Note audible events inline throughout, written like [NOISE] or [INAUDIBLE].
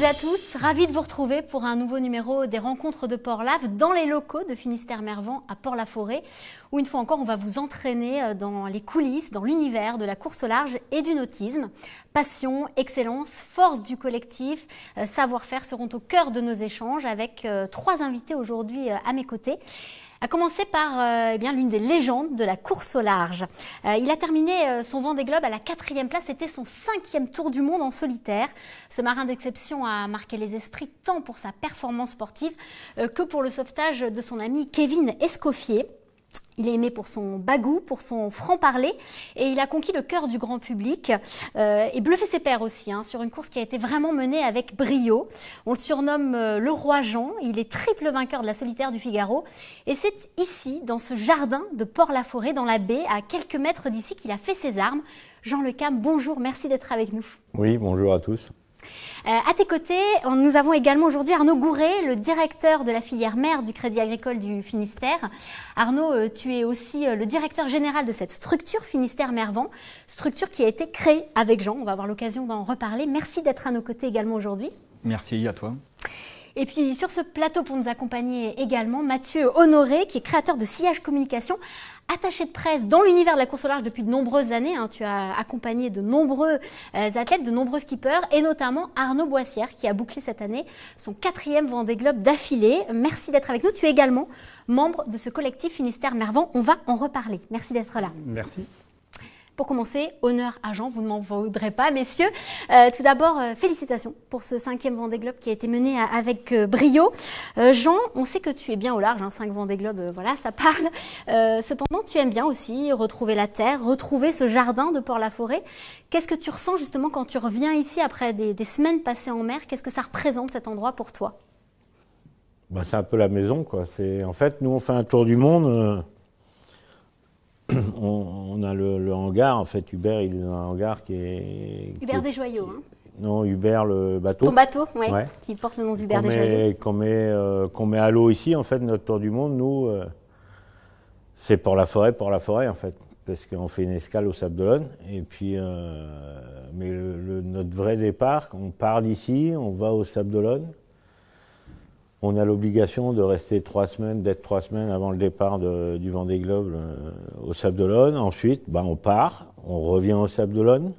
Bonjour à tous, ravie de vous retrouver pour un nouveau numéro des rencontres de Port-Lave dans les locaux de finistère mervant à Port-la-Forêt, où une fois encore on va vous entraîner euh, dans les coulisses, dans l'univers de la course au large et du nautisme. Passion, excellence, force du collectif, euh, savoir-faire seront au cœur de nos échanges avec euh, trois invités aujourd'hui à mes côtés. À commencer par euh, eh bien l'une des légendes de la course au large. Euh, il a terminé euh, son son des globes à la quatrième place. C'était son cinquième Tour du monde en solitaire. Ce marin d'exception a marqué les esprits tant pour sa performance sportive que pour le sauvetage de son ami Kevin Escoffier. Il est aimé pour son bagou, pour son franc-parler, et il a conquis le cœur du grand public euh, et bluffé ses pairs aussi hein, sur une course qui a été vraiment menée avec brio. On le surnomme euh, le roi Jean. Il est triple vainqueur de la solitaire du Figaro, et c'est ici, dans ce jardin de Port-la-Forêt, dans la baie, à quelques mètres d'ici, qu'il a fait ses armes. Jean Le Cam, bonjour, merci d'être avec nous. Oui, bonjour à tous. Euh, à tes côtés, nous avons également aujourd'hui Arnaud Gouret, le directeur de la filière mère du Crédit Agricole du Finistère. Arnaud, euh, tu es aussi euh, le directeur général de cette structure Finistère mervant structure qui a été créée avec Jean. On va avoir l'occasion d'en reparler. Merci d'être à nos côtés également aujourd'hui. Merci à toi. Et puis sur ce plateau pour nous accompagner également Mathieu Honoré, qui est créateur de Sillage Communication, attaché de presse dans l'univers de la course au large depuis de nombreuses années. Hein. Tu as accompagné de nombreux euh, athlètes, de nombreux skippers, et notamment Arnaud Boissière, qui a bouclé cette année son quatrième Vendée Globe d'affilée. Merci d'être avec nous. Tu es également membre de ce collectif Finistère Mervant. On va en reparler. Merci d'être là. Merci. Pour commencer, honneur à Jean, vous ne m'en voudrez pas, messieurs. Euh, tout d'abord, euh, félicitations pour ce cinquième Vendée Globe qui a été mené avec euh, brio. Jean, on sait que tu es bien au large, hein, 5 Vendée Globe, voilà, ça parle. cependant, tu aimes bien aussi retrouver la terre, retrouver ce jardin de Port-la-Forêt. Qu'est-ce que tu ressens justement quand tu reviens ici après des, semaines passées en mer Qu'est-ce que ça représente cet endroit pour toi bah, C'est un peu la maison, quoi. En fait, nous, on fait un tour du monde. [CLEARS THROAT] on, a le, hangar, en fait, Hubert, il a un hangar qui est. Hubert des Joyaux. Hein. Non, Hubert le bateau. Ton bateau, oui, ouais. qui porte le nom Hubert des Joyaux. Euh, qu'on met, à l'eau ici, en fait, notre tour du monde, nous, euh, c'est pour la forêt, pour la forêt, en fait. Parce qu'on fait une escale au Sable d'Olonne. Et puis, euh, mais le, notre vrai départ, on part d'ici, on va au Sable d'Olonne on a l'obligation de rester trois semaines, d'être trois semaines avant le départ du Vendée Globe euh, au Sable d'Olonne. Ensuite, bah, on part, on revient au Sable d'Olonne,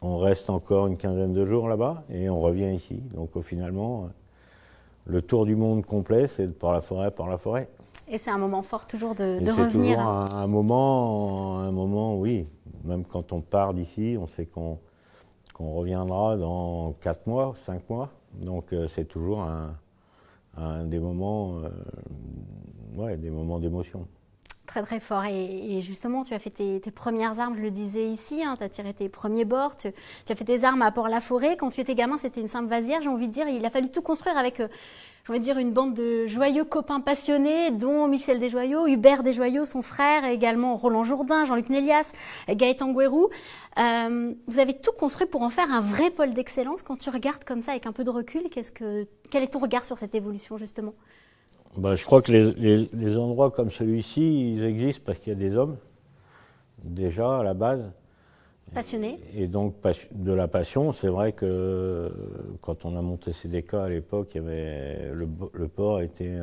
on reste encore une quinzaine de jours là-bas et on revient ici. Donc, au finalement, euh, le tour du monde complet, c'est par la forêt, par la forêt. Et c'est un moment fort toujours de, revenir. C'est toujours hein. un, moment, un moment, oui. Même quand on part d'ici, on sait qu'on reviendra dans quatre mois, cinq mois. Donc, euh, c'est toujours un à des moments, euh, ouais, des moments d'émotion. Très très fort. Et, justement, tu as fait tes, premières armes, je le disais ici, hein, tu as tiré tes premiers bords, tu, as fait tes armes à Port-la-Forêt. Quand tu étais gamin, c'était une simple vasière, j'ai envie de dire. Il a fallu tout construire avec, je euh, j'ai dire, une bande de joyeux copains passionnés, dont Michel Desjoyaux, Hubert Desjoyaux, son frère, et également Roland Jourdain, Jean-Luc Nélias, Gaëtan Guérou. Euh, vous avez tout construit pour en faire un vrai pôle d'excellence. Quand tu regardes comme ça avec un peu de recul, qu'est-ce que, quel est ton regard sur cette évolution justement bah, je crois que les, endroits comme celui-ci, ils existent parce qu'il y a des hommes, déjà, à la base. Passionnés. Et donc de la passion, c'est vrai que quand on a monté CDK à l'époque, il y le, le, port était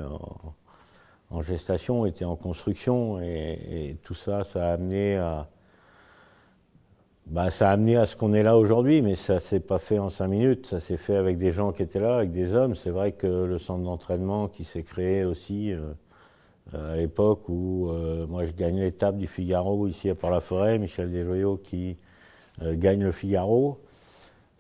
en, gestation, était en construction, et, tout ça, ça a amené à, bah, ça a amené à ce qu'on est là aujourd'hui, mais ça ne s'est pas fait en cinq minutes. Ça s'est fait avec des gens qui étaient là, avec des hommes. C'est vrai que le centre d'entraînement qui s'est créé aussi euh, euh, à l'époque où euh, moi je gagne l'étape du Figaro ici à Port-la-Forêt, Michel Desjoyaux qui gagne le Figaro,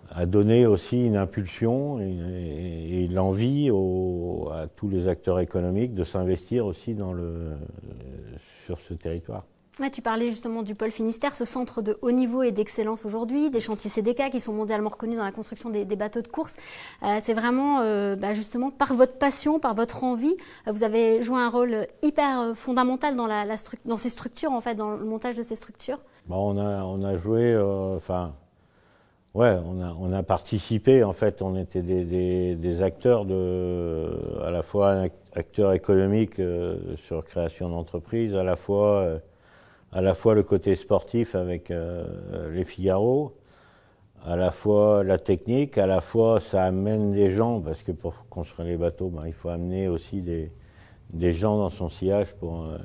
a donné aussi une impulsion et, l'envie l'envie à tous les acteurs économiques de s'investir aussi dans le, sur ce territoire. Ouais, tu parlais justement du pôle Finistère, ce centre de haut niveau et d'excellence aujourd'hui, des chantiers CDK qui sont mondialement reconnus dans la construction des, bateaux de course. Euh, c'est vraiment euh, bah justement par votre passion, par votre envie, euh, vous avez joué un rôle hyper fondamental dans, la, la dans ces structures, en fait, dans le montage de ces structures. Bah, on, a, on a joué, enfin, ouais, on a, on a participé, en fait, on était des, des, des acteurs, de, à la fois acteurs économiques sur création d'entreprises, à la fois à la fois le côté sportif avec euh, les Figaro, à la fois la technique, à la fois ça amène des gens, parce que pour construire les bateaux, ben, il faut amener aussi des, des, gens dans son sillage. Pour, euh,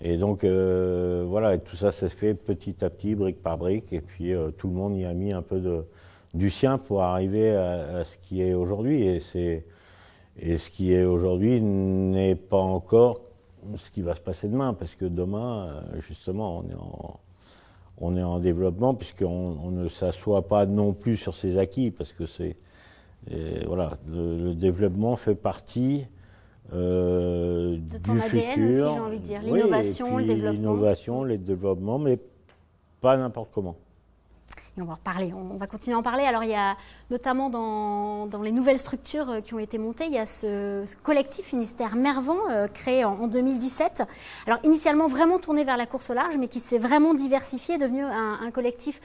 et donc euh, voilà, et tout ça, ça se fait petit à petit, brique par brique, et puis tout le monde y a mis un peu de, du sien pour arriver à, ce qui est aujourd'hui. Et, et ce qui est aujourd'hui n'est pas encore ce qui va se passer demain, parce que demain, euh, justement, on est en, on est en développement, puisqu'on on ne s'assoit pas non plus sur ses acquis, parce que c'est. Voilà, le, développement fait partie euh, de ton du j'ai envie de dire. L'innovation, le développement. L'innovation, le développement, mais pas n'importe comment on va parler, on va continuer à en parler. Alors, il y a notamment dans, les nouvelles structures euh, qui ont été montées, il y a ce, collectif ministère Mervant euh, créé en, 2017. Alors, initialement vraiment tourné vers la course au large, mais qui s'est vraiment diversifié, devenu un collectif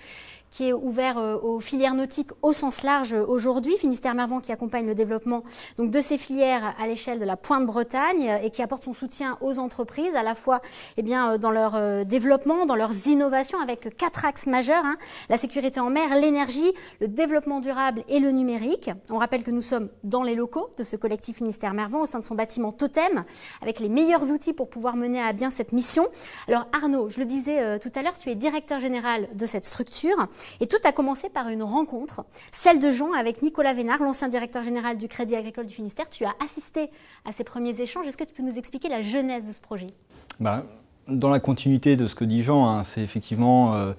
qui est ouvert euh, aux filières nautiques au sens large euh, aujourd'hui, Finistère Mervant qui accompagne le développement donc, de ces filières à l'échelle de la Pointe-Bretagne euh, et qui apporte son soutien aux entreprises, à la fois eh bien, dans leur développement, dans leurs innovations, avec quatre axes majeurs, hein. la sécurité en mer, l'énergie, le développement durable et le numérique. On rappelle que nous sommes dans les locaux de ce collectif Finistère Mervant, au sein de son bâtiment Totem, avec les meilleurs outils pour pouvoir mener à bien cette mission. Alors Arnaud, je le disais tout à l'heure, tu es directeur général de cette structure. Et tout a commencé par une rencontre, celle de Jean avec Nicolas Vénard, l'ancien directeur général du Crédit Agricole du Finistère. Tu as assisté à ces premiers échanges. Est-ce que tu peux nous expliquer la genèse de ce projet bah, Dans la continuité de ce que dit Jean, hein, c'est effectivement... Euh,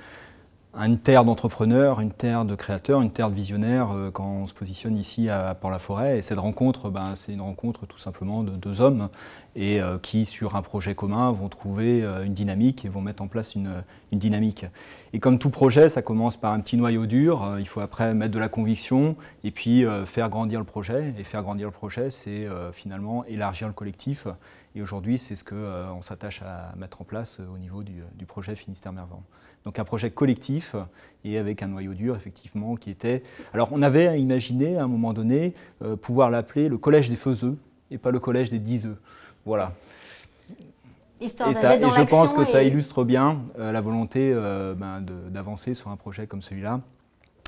une terre d'entrepreneurs, une terre de créateurs, une terre de visionnaires euh, quand on se positionne ici à, Port-la-Forêt. Et cette rencontre, ben, c'est une rencontre tout simplement de deux hommes et euh, qui, sur un projet commun, vont trouver euh, une dynamique et vont mettre en place une, dynamique. Et comme tout projet, ça commence par un petit noyau dur. il faut après mettre de la conviction et puis faire grandir le projet. Et faire grandir le projet, c'est finalement élargir le collectif. Et aujourd'hui, c'est ce qu'on s'attache à mettre en place au niveau du, projet finistère Mervant. Donc un projet collectif et avec un noyau dur, effectivement, qui était... Alors on avait imaginé, à un moment donné, euh, pouvoir l'appeler le collège des Feuzeux et pas le collège des diseux. Voilà. et, je pense que ça illustre bien euh, la volonté euh, ben, d'avancer sur un projet comme celui-là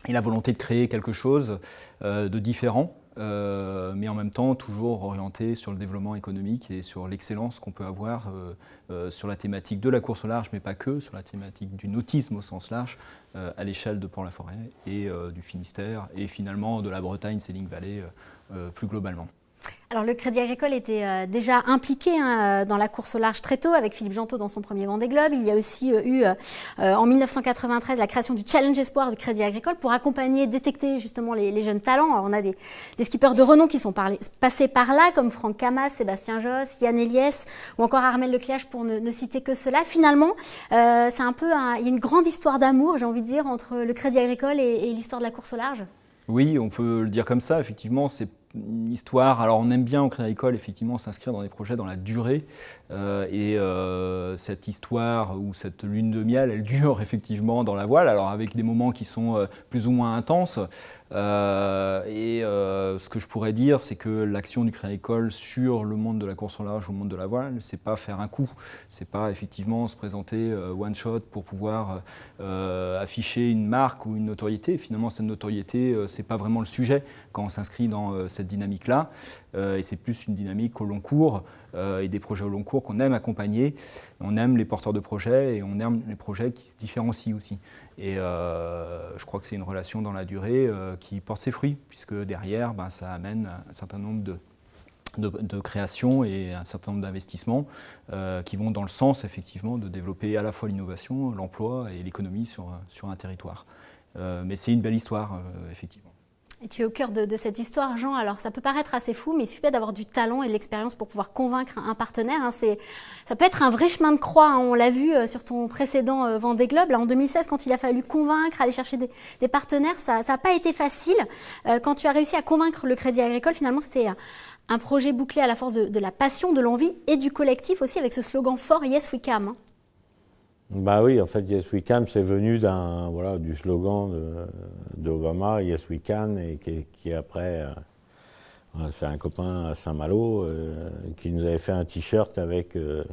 et la volonté de créer quelque chose de différent euh, mais en même temps toujours orienté sur le développement économique et sur l'excellence qu'on peut avoir euh, euh, sur la thématique de la course au large, mais pas que, sur la thématique du nautisme au sens large à l'échelle de Pont-la-Forêt et du Finistère et finalement de la Bretagne, Céline Valley plus globalement. Alors le Crédit Agricole était euh, déjà impliqué hein, euh, dans la course au large très tôt avec Philippe Janteau dans son premier Vendée globes Il y a aussi euh, eu en 1993 la création du Challenge Espoir du Crédit Agricole pour accompagner, détecter justement les, jeunes talents. on a des, skippers de renom qui sont passés par là comme Franck Camas, Sébastien Joss, Yann Eliès ou encore Armel Lecliage pour ne, citer que cela. Finalement, c'est un peu il y a une grande histoire d'amour, j'ai envie de dire, entre le Crédit Agricole et, et l'histoire de la course au large. Oui, on peut le dire comme ça. Effectivement, c'est histoire. Alors on aime bien au Crédit école effectivement s'inscrire dans des projets dans la durée euh, et euh, cette histoire ou cette lune de miel, elle dure [LAUGHS] effectivement dans la voile. Alors avec des moments qui sont euh, plus ou moins intenses, euh, et euh, ce que je pourrais dire, c'est que l'action du Crédit école sur le monde de la course en large ou le monde de la voile, c'est pas faire un coup, c'est pas effectivement se présenter euh, one shot pour pouvoir afficher une marque ou une notoriété. Finalement, cette notoriété, c'est pas vraiment le sujet quand on s'inscrit dans cette dynamique-là, et c'est plus une dynamique au long cours. Euh, et des projets au long cours qu'on aime accompagner. On aime les porteurs de projets et on aime les projets qui se différencient aussi. Et euh, je crois que c'est une relation dans la durée euh, qui porte ses fruits, puisque derrière, ben, ça amène un certain nombre de, créations et un certain nombre d'investissements qui vont dans le sens effectivement de développer à la fois l'innovation, l'emploi et l'économie sur, un territoire. mais c'est une belle histoire, effectivement tu es au cœur de, cette histoire, Jean. Alors, ça peut paraître assez fou, mais il suffit d'avoir du talent et de l'expérience pour pouvoir convaincre un partenaire. Hein. C'est, ça peut être un vrai chemin de croix. Hein. On l'a vu euh, sur ton précédent euh, Vendée Globe. Là, en 2016, quand il a fallu convaincre, aller chercher des, partenaires, ça n'a pas été facile. Euh, quand tu as réussi à convaincre le Crédit Agricole, finalement, c'était un projet bouclé à la force de, la passion, de l'envie et du collectif aussi, avec ce slogan fort Yes We Can. Bah oui, en fait, Yes We Can, c'est venu d'un voilà du slogan d'Obama, Yes We Can, et qui, après, euh, c'est un copain à Saint-Malo euh, qui nous avait fait un t-shirt avec euh,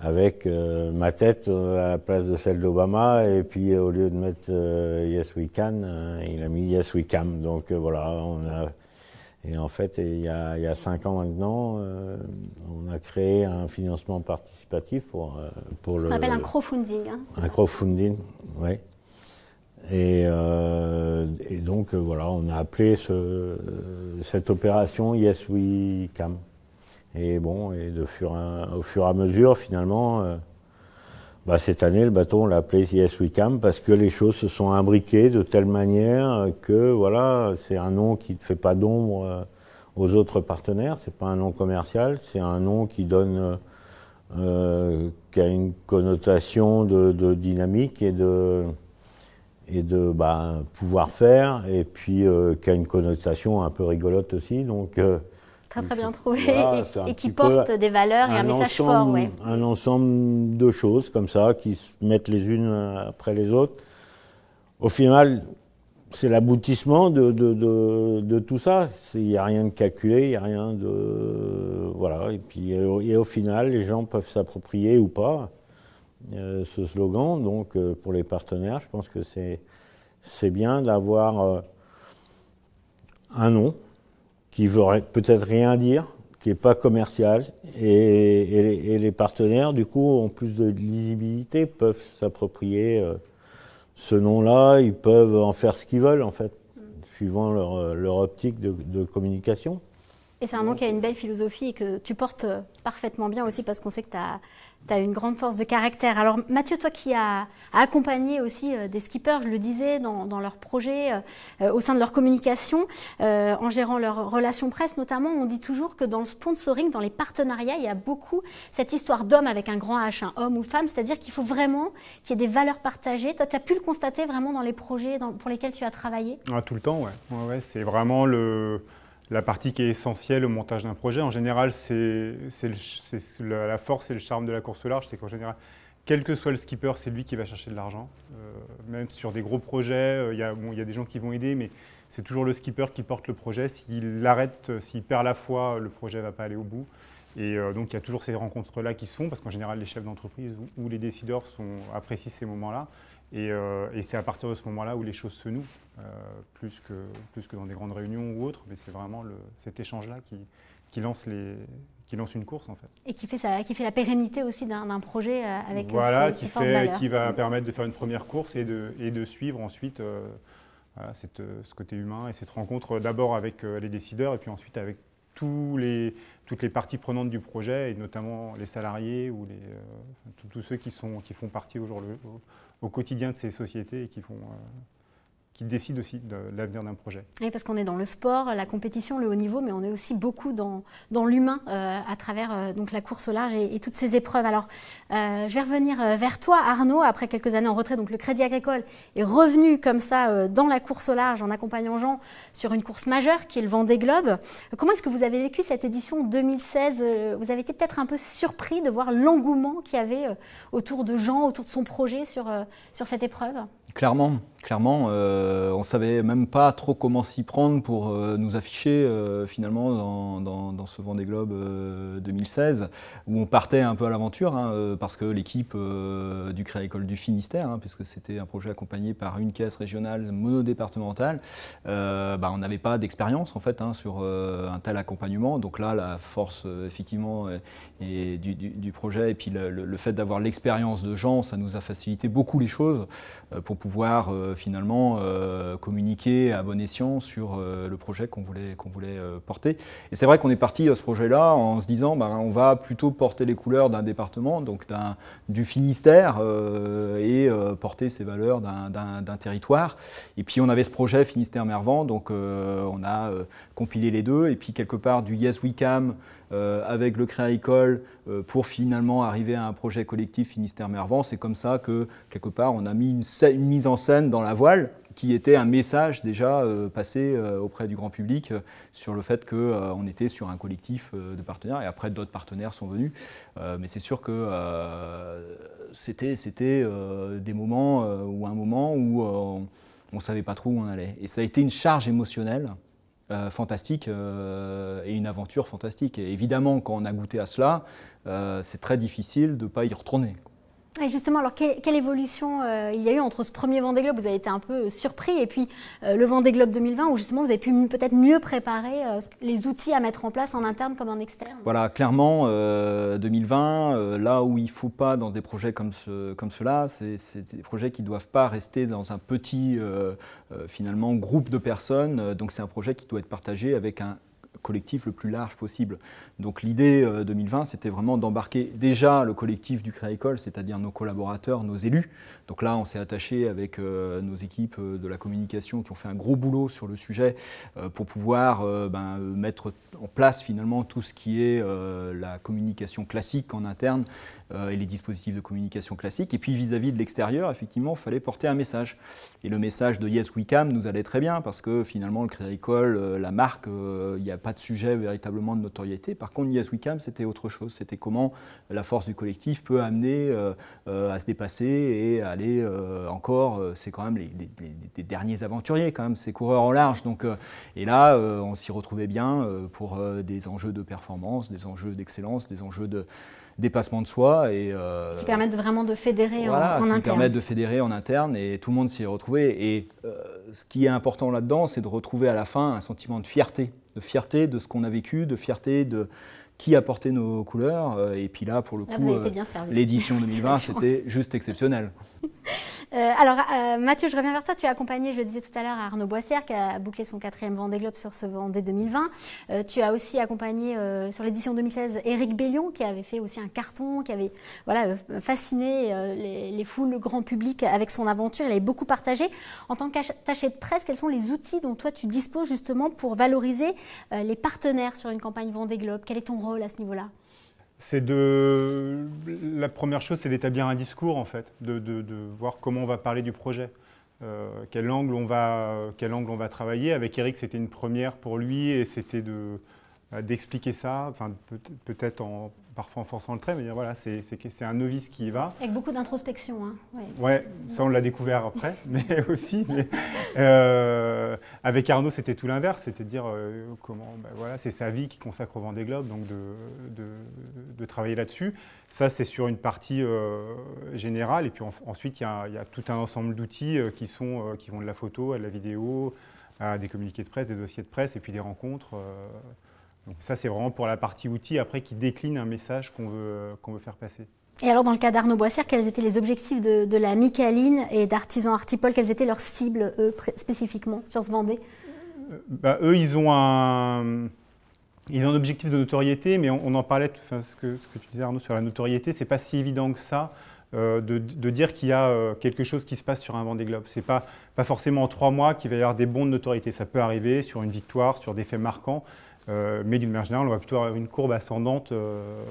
avec ma tête à la place de celle d'Obama, et puis au lieu de mettre Yes We Can, il a mis Yes We Can. Donc voilà, on a et en fait, il y a, il y a cinq ans maintenant, euh, on a créé un financement participatif pour, euh, pour le. Ce qu'on appelle un crowdfunding. un hein, crowdfunding, oui. Et, euh, et, donc, euh, voilà, on a appelé ce, cette opération Yes We Cam. Et bon, et de fur au fur et à mesure, finalement bah, cette année, le bâton on l'a appelé Yes We parce que les choses se sont imbriquées de telle manière que, voilà, c'est un nom qui ne fait pas d'ombre euh, aux autres partenaires. C'est pas un nom commercial, c'est un nom qui donne, euh, euh qui a une connotation de, dynamique et de, et de bah, pouvoir faire, et puis euh, qui a une connotation un peu rigolote aussi. Donc, Très très bien trouvé et, qui porte des valeurs et un, message fort. Un ensemble de choses comme ça qui se mettent les unes après les autres. Au final, c'est l'aboutissement de, de, de, tout ça. Il n'y a rien de calculé, il n'y a rien de. Voilà. Et puis, et au final, les gens peuvent s'approprier ou pas euh, ce slogan. Donc, euh, pour les partenaires, je pense que c'est bien d'avoir euh, un nom, qui veut peut-être rien dire, qui n'est pas commercial, et, les, partenaires, du coup, ont plus de lisibilité, peuvent s'approprier euh, ce nom-là, ils peuvent en faire ce qu'ils veulent, en fait, suivant euh, leur, optique de, de, communication. Et c'est un nom qui a une belle philosophie et que tu portes euh, parfaitement bien aussi, parce qu'on sait que tu as tu as une grande force de caractère. Alors Mathieu, toi qui as accompagné aussi euh, des skippers, je le disais, dans, dans leurs projets, euh, euh, au sein de leur communication, en gérant leurs relations presse notamment, on dit toujours que dans le sponsoring, dans les partenariats, il y a beaucoup cette histoire d'homme avec un grand H, un hein, homme ou femme, c'est-à-dire qu'il faut vraiment qu'il y ait des valeurs partagées. Toi, tu as pu le constater vraiment dans les projets pour lesquels tu as travaillé ah, Tout le temps, oui. ouais c'est vraiment le la partie qui est essentielle au montage d'un projet. En général, c'est la force et le charme de la course au large, c'est qu'en général, quel que soit le skipper, c'est lui qui va chercher de l'argent. Euh, même sur des gros projets, euh, il y, a des gens qui vont aider, mais c'est toujours le skipper qui porte le projet. S'il l'arrête, euh, s'il perd la foi, le projet ne va pas aller au bout. Et donc, il y a toujours ces rencontres-là qui se font, parce qu'en général, les chefs d'entreprise ou, les décideurs sont, apprécient ces moments-là. Euh, et, c'est à partir de ce moment-là où les choses se nouent, euh, plus, que, plus que dans des grandes réunions ou autres, mais c'est vraiment cet échange-là qui, lance les, qui lance une course en fait. Et qui fait, ça, qui fait la pérennité aussi d'un projet euh, avec Voilà, ses, qui, qui va permettre de faire une première course et de, et de suivre ensuite ce côté humain et cette rencontre d'abord avec les décideurs et puis ensuite avec tous les, toutes les parties prenantes du projet, et notamment les salariés ou les, tous ceux qui, sont, qui font partie aujourd'hui au quotidien de ces sociétés qui font... Euh, qui décide aussi de l'avenir d'un projet. Oui, parce qu'on est dans le sport, la compétition, le haut niveau, mais on est aussi beaucoup dans, l'humain euh, à travers euh, donc la course au large et, toutes ces épreuves. Alors, euh, je vais revenir vers toi, Arnaud, après quelques années en retrait. Donc, le Crédit Agricole est revenu comme ça dans la course au large en accompagnant Jean sur une course majeure qui est le Vendée Globe. Comment est-ce que vous avez vécu cette édition 2016 Vous avez été peut-être un peu surpris de voir l'engouement qu'il y avait autour de Jean, autour de son projet sur, sur cette épreuve Clairement clairement, euh, on ne savait même pas trop comment s'y prendre pour euh, nous afficher euh, finalement dans, ce Vendée Globe 2016, euh, où on partait un peu à l'aventure, hein, euh, parce que l'équipe euh, du Créa École du Finistère, hein, puisque c'était un projet accompagné par une caisse régionale monodépartementale, bah, on n'avait pas d'expérience en fait hein, sur un tel accompagnement. Donc là, la force effectivement du, projet et puis le, fait d'avoir l'expérience de gens, ça nous a facilité beaucoup les choses pour pouvoir finalement communiquer à bon escient sur le projet qu'on voulait, qu'on voulait porter. Et c'est vrai qu'on est parti à ce projet-là en se disant ben, on va plutôt porter les couleurs d'un département, donc du Finistère, euh, et euh, porter ses valeurs d'un territoire. Et puis on avait ce projet finistère mervant donc euh, on a compilé les deux, et puis quelque part du Yes We Cam avec le Créa-École pour finalement arriver à un projet collectif finistère mervant C'est comme ça que quelque part on a mis une mise en scène dans la voile qui était un message déjà euh, passé euh, auprès du grand public euh, sur le fait qu'on était sur un collectif de partenaires. Et après, d'autres partenaires sont venus. mais c'est sûr que c'était des moments ou un moment où on ne savait pas trop où on allait. Et ça a été une charge émotionnelle fantastique et une aventure fantastique. Et évidemment, quand on a goûté à cela, c'est très difficile de ne pas y retourner justement, alors quelle, évolution euh, il y a eu entre ce premier Vendée Globe Vous avez été un peu euh, surpris, et puis euh, le Vendée Globe 2020, où justement vous avez pu peut-être mieux préparer les outils à mettre en place en interne comme en externe. Voilà, clairement, 2020, là où il ne faut pas dans des projets comme, ce, comme cela, c'est des projets qui ne doivent pas rester dans un petit, finalement, groupe de personnes. Donc c'est un projet qui doit être partagé avec un collectif le plus large possible. Donc l'idée 2020, euh, c'était vraiment d'embarquer déjà le collectif du Créa-École, c'est-à-dire nos collaborateurs, nos élus. Donc là, on s'est attaché avec euh, nos équipes euh, de la communication qui ont fait un gros boulot sur le sujet pour pouvoir ben, mettre en place finalement tout ce qui est la communication classique en interne euh, et les dispositifs de communication classiques. Et puis vis-à-vis de l'extérieur, effectivement, il fallait porter un message. Et le message de Yes We nous allait très bien parce que finalement, le Crédit École, euh, la marque, euh, il n'y a pas de sujet véritablement de notoriété. Par contre, Yes We c'était autre chose. C'était comment la force du collectif peut amener à se dépasser et aller encore. c'est quand même les, derniers aventuriers, quand même, ces coureurs en large. Donc, et là, on s'y retrouvait bien pour des enjeux de performance, des enjeux d'excellence, des enjeux de, dépassement de soi. Et, euh, qui permettent vraiment de fédérer en, qui interne. de fédérer en interne et tout le monde s'y est retrouvé. Et euh, ce qui est important là-dedans, c'est de retrouver à la fin un sentiment de fierté, de fierté de ce qu'on a vécu, de fierté de, qui apportait nos couleurs. Euh, et puis là, pour le ah, coup, euh, l'édition 2020, [LAUGHS] c'était juste exceptionnel. [LAUGHS] Euh, alors, Mathieu, je reviens vers toi. Tu as accompagné, je le disais tout à l'heure, Arnaud Boissière, qui a bouclé son quatrième Vendée Globe sur ce Vendée 2020. tu as aussi accompagné, sur l'édition 2016, Éric Bellion, qui avait fait aussi un carton, qui avait voilà, fasciné les, les, foules, le grand public avec son aventure. Il avait beaucoup partagé. En tant qu'attaché de presse, quels sont les outils dont toi tu disposes justement pour valoriser les partenaires sur une campagne Vendée Globe Quel est ton à ce niveau-là c'est de la première chose, c'est d'établir un discours en fait, de, voir comment on va parler du projet, euh, quel angle on va, quel angle on va travailler. Avec Eric, c'était une première pour lui et c'était de euh, d'expliquer ça, enfin, peut-être en, parfois en forçant le trait, mais voilà, c'est un novice qui y va. Avec beaucoup d'introspection. Hein. Ouais. ça on l'a découvert après, [LAUGHS] mais aussi. Euh, avec Arnaud, c'était tout l'inverse, c'était de dire euh, comment, ben voilà, c'est sa vie qui consacre au Vendée Globe, donc de, de, travailler là-dessus. Ça, c'est sur une partie générale, et puis ensuite, il y, a tout un ensemble d'outils qui, qui vont de la photo à la vidéo, à des communiqués de presse, des dossiers de presse, et puis des rencontres. Donc ça, c'est vraiment pour la partie outil après qui décline un message qu'on veut, euh, veut faire passer. Et alors, dans le cas d'Arnaud Boissière, quels étaient les objectifs de, la Micaline et d'Artisan Artipol Quelles étaient leurs cibles, eux, spécifiquement, sur ce Vendée euh, bah, Eux, ils ont un... Ils ont objectif de notoriété, mais on, en parlait, enfin, ce, que, ce, que, tu disais Arnaud sur la notoriété, c'est pas si évident que ça euh, de, de, dire qu'il y a quelque chose qui se passe sur un Vendée Globe. Ce pas, pas forcément en trois mois qu'il va y avoir des bons de notoriété. Ça peut arriver sur une victoire, sur des faits marquants, euh, mais d'une manière générale, on va plutôt avoir une courbe ascendante euh,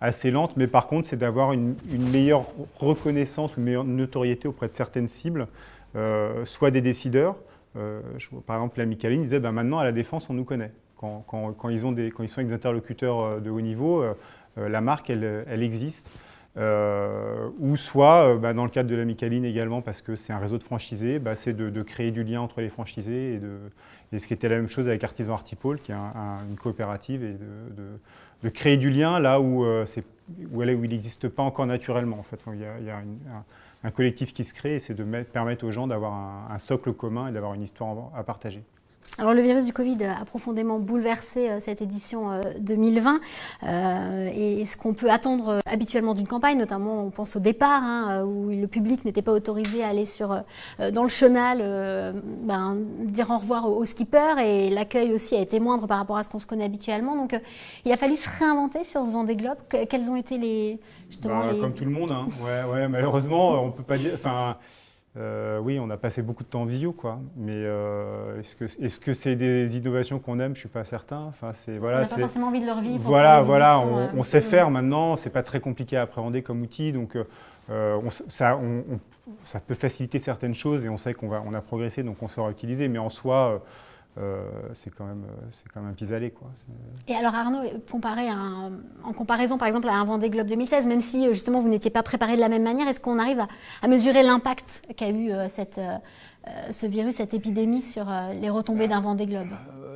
assez lente, mais par contre, c'est d'avoir une, meilleure reconnaissance, une meilleure notoriété auprès de certaines cibles, euh, soit des décideurs. par exemple, la Micaline, disait ben maintenant, à la défense, on nous connaît. Quand, ils, ont quand ils, sont avec des interlocuteurs de haut niveau, la marque, elle existe. Euh, ou soit, euh, bah, dans le cadre de l'amicaline également, parce que c'est un réseau de franchisés, bah, c'est de, créer du lien entre les franchisés et, de, ce qui était la même chose avec Artisan Artipole, qui est une coopérative, et de, de, créer du lien là où, euh, où, il n'existe pas encore naturellement. En fait, il y a, un, collectif qui se crée et c'est de permettre aux gens d'avoir un socle commun et d'avoir une histoire à partager. Alors le virus du Covid a profondément bouleversé euh, cette édition 2020 euh, euh, et, ce qu'on peut attendre euh, habituellement d'une campagne, notamment on pense au départ hein, où le public n'était pas autorisé à aller sur dans le chenal, ben, dire au revoir aux, skippers et l'accueil aussi a été moindre par rapport à ce qu'on se connaît habituellement. Donc il a fallu se réinventer sur ce Vendée Globe. globes quels ont été les justement ben, comme tout le monde, hein. ouais, ouais, malheureusement on peut pas dire. Enfin euh, oui, on a passé beaucoup de temps vidéo, quoi. Mais euh, est-ce que ce c'est des innovations qu'on aime Je suis pas certain. Enfin, c'est voilà. On n'a pas forcément envie de leur vivre. Voilà, voilà. Euh. On, sait faire maintenant. C'est pas très compliqué à appréhender comme outil, donc ça, ça peut faciliter certaines choses et on sait qu'on va, on a progressé, donc on saura utiliser. Mais en soi. Euh, c'est quand même euh, c'est quand même un pis-aller quoi. Et alors Arnaud, en comparaison par exemple à un Vendée Globe 2016, même si euh, justement vous n'étiez pas préparé de la même manière, est-ce qu'on arrive à, mesurer l'impact qu'a eu cette, ce virus, cette épidémie sur les retombées d'un Vendée Globe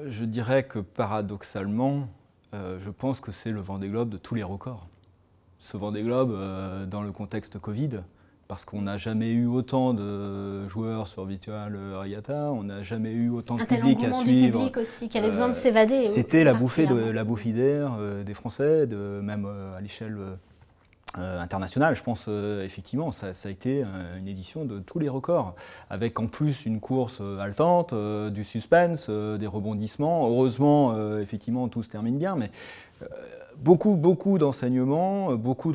Je dirais que paradoxalement, je pense que c'est le Vendée Globe de tous les records. Ce Vendée Globe, dans le contexte Covid, parce qu'on n'a jamais eu autant de joueurs sur Virtual Riata, on n'a jamais eu autant de public à suivre. Un public aussi, qui avait besoin de euh, s'évader. Euh, c'était la bouffée de la d'air euh, des Français, même à l'échelle internationale. Je pense effectivement, ça, ça, a été une édition de tous les records, avec en plus une course haletante, du suspense, des rebondissements. Heureusement, effectivement, tout se termine bien, mais beaucoup, beaucoup d'enseignements, euh, beaucoup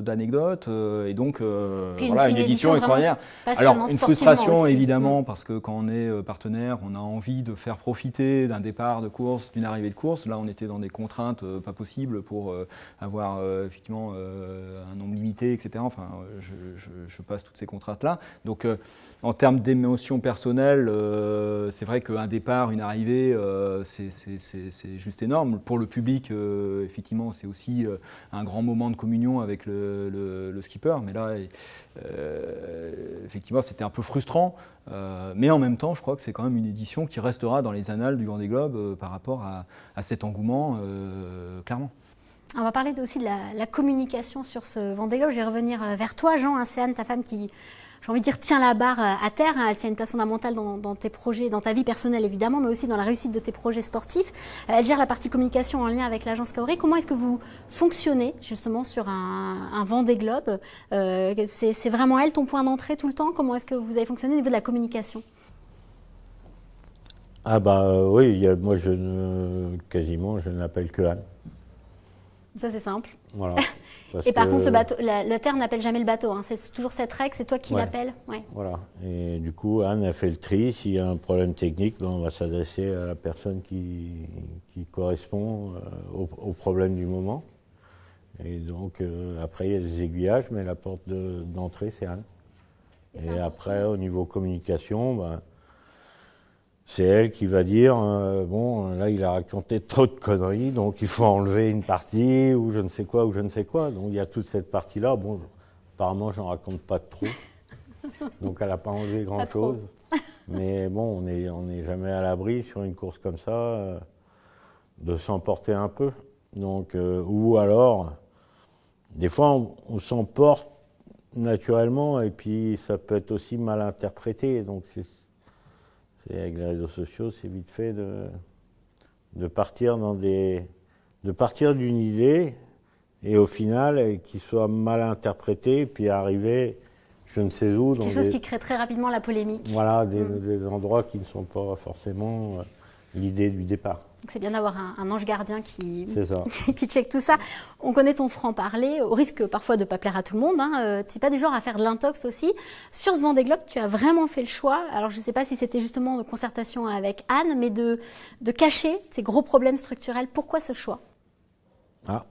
d'anecdotes, euh, et donc euh, voilà, une, édition, extraordinaire. Alors, une frustration évidemment, mm. parce que quand on est partenaire, on a envie de faire profiter d'un départ de course, d'une arrivée de course. Là, on était dans des contraintes pas possibles pour avoir effectivement un nombre limité, etc. Enfin, je, je passe toutes ces contraintes-là. Donc, en termes d'émotion personnelle, c'est vrai qu'un départ, une arrivée, c'est juste énorme. Pour le public, effectivement, c'est aussi euh, un grand moment de communion avec le, skipper. Mais là, euh, effectivement, c'était un peu frustrant. Euh, mais en même temps, je crois que c'est quand même une édition qui restera dans les annales du Vendée Globe par rapport à, cet engouement, clairement. On va parler aussi de la, communication sur ce Vendée Globe. Je vais revenir vers toi, Jean. Hein, ta femme, qui j'ai envie de dire, tiens la barre euh, à terre. Hein. Elle tient une place fondamentale dans, dans, tes projets, dans ta vie personnelle évidemment, mais aussi dans la réussite de tes projets sportifs. Euh, elle gère la partie communication en lien avec l'agence Kaoré. Comment est-ce que vous fonctionnez justement sur un, un vent des globes euh, C'est vraiment elle ton point d'entrée tout le temps Comment est-ce que vous avez fonctionné au niveau de la communication ah bah euh, oui, moi je quasiment je n'appelle que Anne. Ça c'est simple. Voilà. Ah. et par contre, ce bateau, la, Terre n'appelle jamais le bateau. Hein. C'est toujours cette règle, c'est toi qui l'appelle l'appelles. Ouais. Voilà. Et du coup, Anne a fait le tri. S'il y a un problème technique, ben, on va s'adresser à la personne qui, qui correspond euh, au, problème du moment. Et donc, euh, après, il y a des aiguillages, mais la porte d'entrée, c'est Anne. Et, et après, au niveau communication, ben, c'est elle qui va dire euh, bon là il a raconté trop de conneries donc il faut enlever une partie ou je ne sais quoi ou je ne sais quoi donc il y a toute cette partie là bon apparemment j'en raconte pas trop donc elle n'a pas enlevé grand chose mais bon on n'est on est jamais à l'abri sur une course comme ça euh, de s'emporter un peu donc euh, ou alors des fois on, s'emporte naturellement et puis ça peut être aussi mal interprété donc c'est avec les réseaux sociaux, c'est vite fait de, de partir dans des, de partir d'une idée et au final euh, qui soit mal interprété, puis arriver je ne sais où. Dans Quelque chose qui crée très rapidement la polémique. Voilà, des mm. endroits qui ne sont pas forcément euh, l'idée du départ. C'est bien d'avoir un, ange gardien qui, [LAUGHS] qui check tout ça. On connaît ton franc-parler, au risque parfois de ne pas plaire à tout le monde. Hein. Euh, tu n'es pas du genre à faire de l'intox aussi. Sur ce Vendée Globe, tu as vraiment fait le choix, alors je ne sais pas si c'était justement de concertation avec Anne, mais de, de cacher ces gros problèmes structurels. Pourquoi ce choix Ah.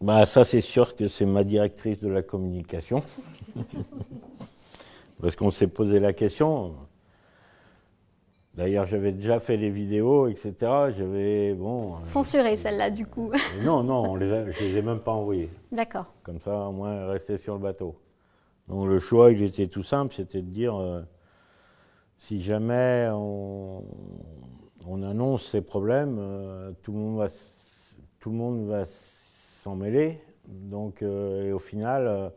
Bah, ça, c'est sûr que c'est ma directrice de la communication. [LAUGHS] Parce qu'on s'est posé la question D'ailleurs, j'avais déjà fait les vidéos, etc. J'avais, bon... Euh, Censuré celle-là, du coup. Euh, non, non, je ne les ai même pas envoyées. D'accord. Comme ça, au moins, rester sur le bateau. Donc le choix, il était tout simple, c'était de dire, euh, si jamais on, annonce ces problèmes, tout le monde va, s'en mêler. Donc, et au final,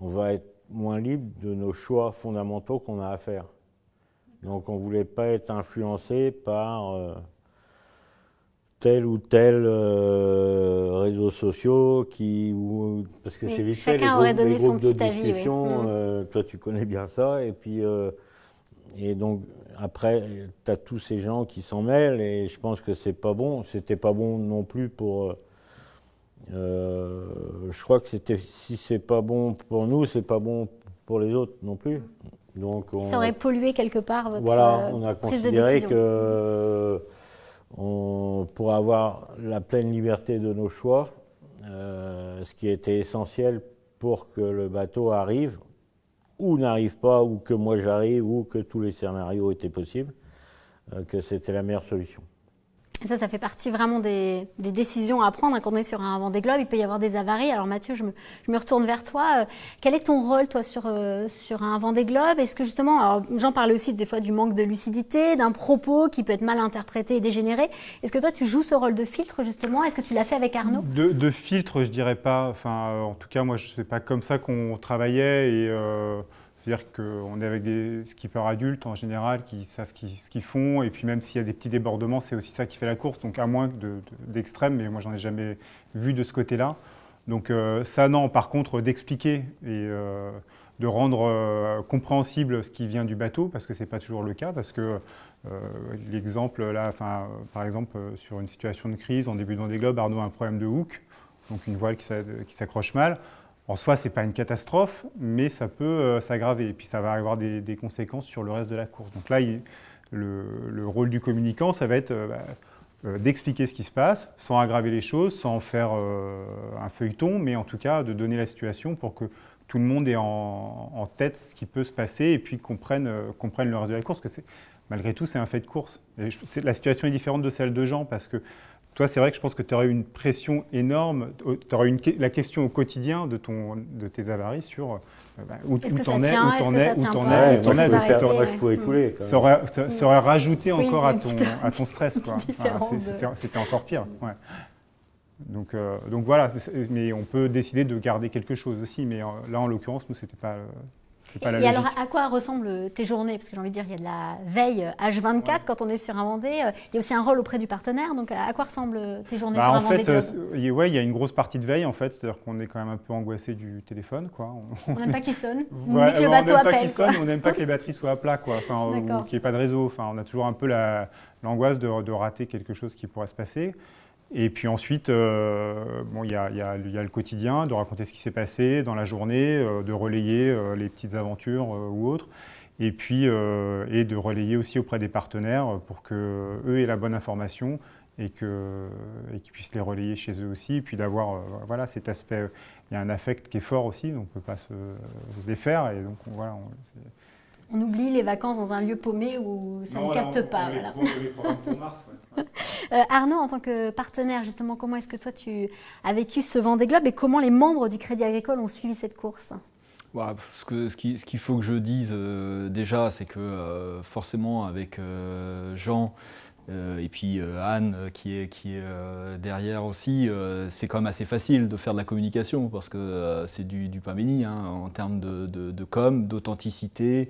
on va être moins libre de nos choix fondamentaux qu'on a à faire. Donc on ne voulait pas être influencé par euh, tel ou tel euh, réseau social qui parce que c'est vite fait les groupes, de discussion. Mm. Euh, toi tu connais bien ça et puis et donc après tu as tous ces gens qui s'en mêlent et je pense que c'est pas bon. C'était pas bon non plus pour je crois que c'était si c'est pas bon pour nous, c'est pas bon pour les autres non plus. Mm on, ça aurait pollué quelque part votre Voilà, euh, on a considéré que euh, pour avoir la pleine liberté de nos choix, euh, ce qui était essentiel pour que le bateau arrive, ou n'arrive pas, ou que moi j'arrive, ou que tous les scénarios étaient possibles, que c'était la meilleure solution ça, ça fait partie vraiment des, des décisions à prendre. Quand on est sur un Vendée Globe, il peut y avoir des avaries. Alors Mathieu, je me, je me retourne vers toi. Euh, quel est ton rôle, toi, sur, euh, sur un Vendée Globe Est-ce que justement, j'en parlais aussi des fois du manque de lucidité, d'un propos qui peut être mal interprété et dégénéré. Est-ce que toi, tu joues ce rôle de filtre, justement Est-ce que tu l'as fait avec Arnaud de, de, filtre, je dirais pas. Enfin, euh, en tout cas, moi, je sais pas comme ça qu'on travaillait et c'est-à-dire qu'on est avec des skippers adultes en général qui savent ce qu'ils font. Et puis même s'il y a des petits débordements, c'est aussi ça qui fait la course. Donc à moins d'extrême, mais moi j'en ai jamais vu de ce côté-là. Donc euh, ça, non. Par contre, d'expliquer et euh, de rendre euh, compréhensible ce qui vient du bateau, parce que ce n'est pas toujours le cas, parce que l'exemple là, enfin, par exemple, sur une situation de crise, en début de Vendée Globe, Arnaud a un problème de hook, donc une voile qui s'accroche mal. En soi, ce n'est pas une catastrophe, mais ça peut euh, s'aggraver. Et puis ça va avoir des, conséquences sur le reste de la course. Donc là, le, rôle du communicant, ça va être euh, bah, euh, d'expliquer ce qui se passe, sans aggraver les choses, sans faire un feuilleton, mais en tout cas de donner la situation pour que tout le monde ait en, tête ce qui peut se passer et puis comprenne, le reste de la course. Parce que malgré tout, c'est un fait de course. la situation est différente de celle de Jean parce que toi, c'est vrai que je pense que tu aurais une pression énorme, tu aurais une, la question au quotidien de, ton, de tes avaries sur euh, bah, où, où t'en es, où t'en es, où t'en es, où t'en es. Ça, aurait, rajouté encore à ton, à ton stress. [LAUGHS] c'était, encore pire. Donc, euh, donc voilà, mais on peut décider de garder quelque chose aussi. Mais euh, là, en l'occurrence, nous, c'était pas, et, alors, à quoi ressemblent tes journées Parce que j'ai envie de dire, il y a de la veille H24 quand on est sur un Vendée. Euh, il y a aussi un rôle auprès du partenaire. Donc, à quoi ressemblent tes journées bah, sur un Vendée En fait, euh, il y a une grosse partie de veille, en fait. C'est-à-dire qu'on est quand même un peu angoissé du téléphone, quoi. On n'aime pas qu'il sonne. on n'aime pas qu'il sonne, on n'aime pas que les batteries soient à plat, quoi. Enfin, ou qu'il n'y ait pas de réseau. Enfin, on a toujours un peu l'angoisse de, de rater quelque chose qui pourrait se passer. Et puis ensuite, euh, bon, il y, a le quotidien, de raconter ce qui s'est passé dans la journée, euh, de relayer euh, les petites aventures ou autres, et puis et de relayer aussi auprès des partenaires pour que eux aient la bonne information et que et qu'ils puissent les relayer chez eux aussi, et puis d'avoir voilà cet aspect. Il y a un affect qui est fort aussi, donc on ne peut pas se, défaire, et donc voilà. On, on oublie les vacances dans un lieu paumé où ça ne capte pas. Arnaud, en tant que partenaire, justement, comment est-ce que toi tu as vécu ce Vendée Globe et comment les membres du Crédit Agricole ont suivi cette course ce, ce, qu'il faut que je dise euh, déjà, c'est que euh, forcément avec euh, Jean, euh, et puis euh, Anne, euh, qui est, derrière aussi, c'est quand même assez facile de faire de la communication parce que c'est du, du, pain béni hein, en termes de com, d'authenticité,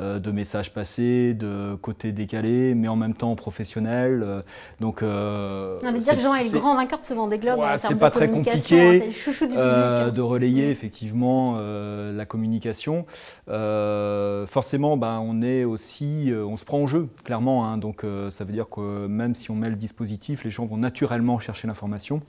euh, de messages passés, de côté décalé, mais en même temps professionnel. Euh, donc, euh, non, dire que Jean est, le grand vainqueur de ce Vendée Globe pas très compliqué, euh, de relayer effectivement la communication. forcément, ben, on est aussi, on se prend en jeu, clairement. Hein, donc, ça veut dire que même si on met le dispositif, les gens vont naturellement chercher l'information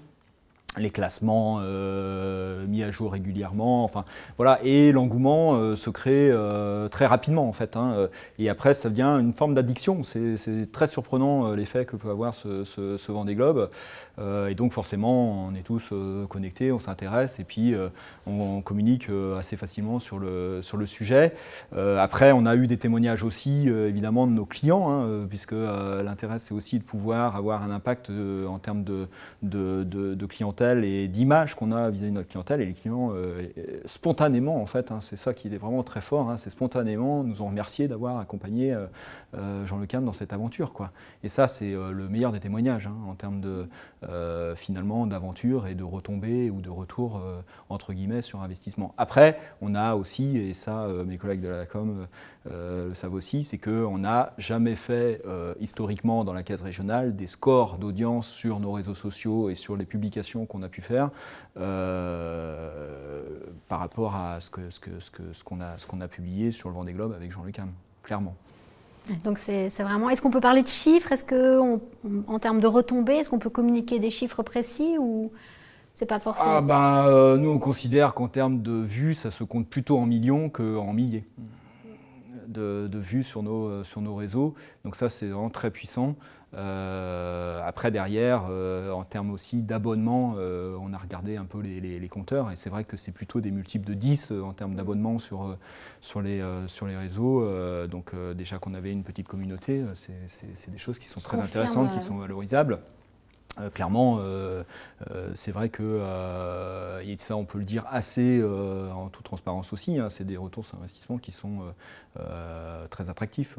les classements euh, mis à jour régulièrement, enfin voilà, et l'engouement euh, se crée euh, très rapidement en fait. Hein. et après, ça devient une forme d'addiction. C'est très surprenant l'effet que peut avoir ce, ce, ce Vendée Globe. Euh, et donc forcément, on est tous euh, connectés, on s'intéresse et puis euh, on, communique assez facilement sur le, sur le sujet. après, on a eu des témoignages aussi, évidemment, de nos clients, hein, puisque l'intérêt, c'est aussi de pouvoir avoir un impact en termes de, de, clientèle et d'image qu'on a vis-à-vis de notre clientèle. Et les clients, spontanément, en fait, hein, c'est ça qui est vraiment très fort, hein, c'est spontanément nous ont remercié d'avoir accompagné Jean Le Cam dans cette aventure. Quoi. Et ça, c'est le meilleur des témoignages en termes de euh, finalement d'aventure et de retombées ou de retour euh, entre guillemets sur investissement. Après, on a aussi, et ça euh, mes collègues de la com le savent aussi, c'est qu'on n'a jamais fait historiquement dans la case régionale des scores d'audience sur nos réseaux sociaux et sur les publications qu'on a pu faire par rapport à ce qu'on qu'on a, qu'on a publié sur le Vendée Globe avec Jean-Luc Ham, clairement. Donc c'est vraiment. Est-ce qu'on peut parler de chiffres Est-ce que, en termes de retombées, est-ce qu'on peut communiquer des chiffres précis ou c'est pas forcément ah, ben, euh, nous on considère qu'en termes de vues, ça se compte plutôt en millions qu'en milliers de, vues sur nos, euh, sur nos réseaux. Donc ça, c'est vraiment très puissant. Euh, après, derrière, euh, en termes aussi d'abonnement, on a regardé un peu les, compteurs et c'est vrai que c'est plutôt des multiples de 10 en termes mm. d'abonnement sur, sur, les, sur les réseaux. donc, déjà qu'on avait une petite communauté, c'est des choses qui sont très intéressantes, qui sont valorisables. Euh, clairement, euh, euh, c'est vrai que, ça on peut le dire assez en toute transparence aussi, hein, c'est des retours sur investissement qui sont très attractifs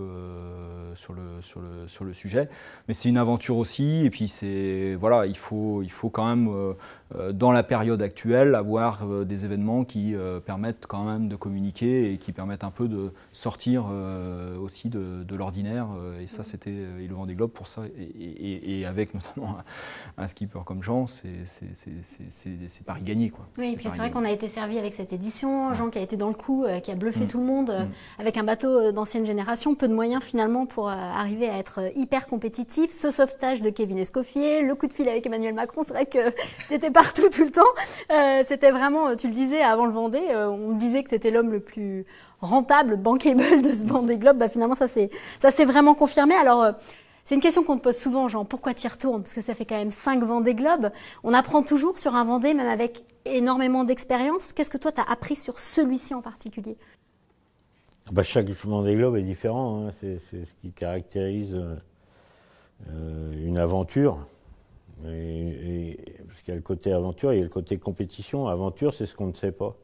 sur, le, sujet. Mais c'est une aventure aussi, et puis c'est, voilà, il faut, il faut quand même euh, dans la période actuelle, avoir euh, des événements qui euh, permettent quand même de communiquer et qui permettent un peu de sortir aussi de, l'ordinaire. Et ça, mm. c'était élevant le globes pour ça. Et, avec notamment un, skipper comme Jean, c'est pari gagné. Quoi. Oui, et puis c'est vrai qu'on a été servi avec cette édition. Jean qui a été dans le coup, qui a bluffé mm. tout le monde mm. avec un bateau d'ancienne génération, peu de moyens finalement pour arriver à être hyper compétitif. Ce sauvetage de Kevin Escoffier, le coup de fil avec Emmanuel Macron, c'est vrai que tu [LAUGHS] étais partout tout le temps. Euh, c'était vraiment, euh, tu le disais avant le Vendée, euh, on disait que c'était l'homme le plus rentable, banquable de ce Vendée Globe. Bah, finalement, ça c'est, ça s'est vraiment confirmé. Alors c'est une question qu'on te pose souvent, Jean. Pourquoi tu y retournes Parce que ça fait quand même cinq Vendée Globe. On apprend toujours sur un Vendée, même avec énormément d'expérience. Qu'est-ce que toi, tu as appris sur celui-ci en particulier ah bah, Chaque Vendée Globe est différent. Hein. C'est, ce qui caractérise une aventure. Et, parce qu'il y a le côté aventure, il y a le côté compétition. Aventure, c'est ce qu'on ne sait pas.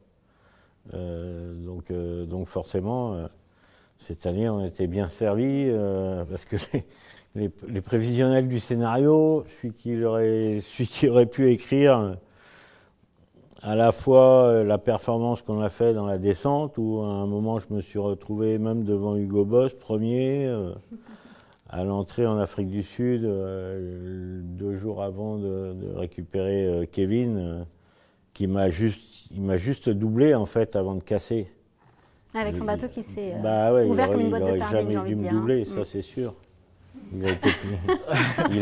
Euh, donc, euh, donc forcément, euh, cette année, on était bien servi parce que [LAUGHS] les, les, prévisionnels du scénario, celui qui aurait, celui qui aurait pu écrire à la fois la performance qu'on a fait dans la descente, où à un moment je me suis retrouvé même devant Hugo Boss, premier à l'entrée en Afrique du Sud, euh, deux jours avant de, récupérer euh, Kevin, euh, qui m'a juste, il m'a juste doublé en fait avant de casser. Avec son bateau qui s'est bah ouvert comme une boîte de sardines, j'ai envie de dire. Il hein. doubler, ça mm. c'est sûr. Il a, été puni. [LAUGHS]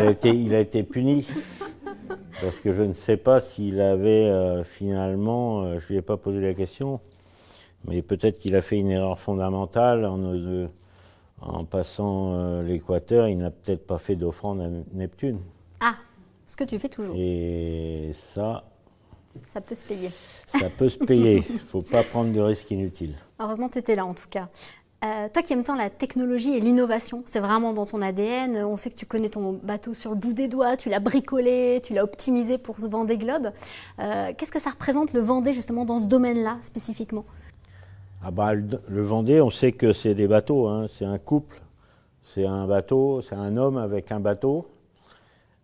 il, a été, puni. Parce que je ne sais pas s'il avait finalement, je ne lui ai pas posé la question, mais peut-être qu'il a fait une erreur fondamentale en ne en passant euh, l'équateur, il n'a peut-être pas fait d'offrande à Neptune. Ah, ce que tu fais toujours. Et ça. Ça peut se payer. Ça peut se payer. [LAUGHS] Il ne faut pas prendre de risques inutiles. Heureusement, tu étais là en tout cas. Euh, toi qui aimes tant la technologie et l'innovation, c'est vraiment dans ton ADN. On sait que tu connais ton bateau sur le bout des doigts, tu l'as bricolé, tu l'as optimisé pour ce Vendée Globe. Euh, qu'est-ce que ça représente le Vendée justement dans ce domaine-là spécifiquement ah bah, le Vendée, on sait que c'est des bateaux, hein. c'est un couple, c'est un bateau, c'est un homme avec un bateau.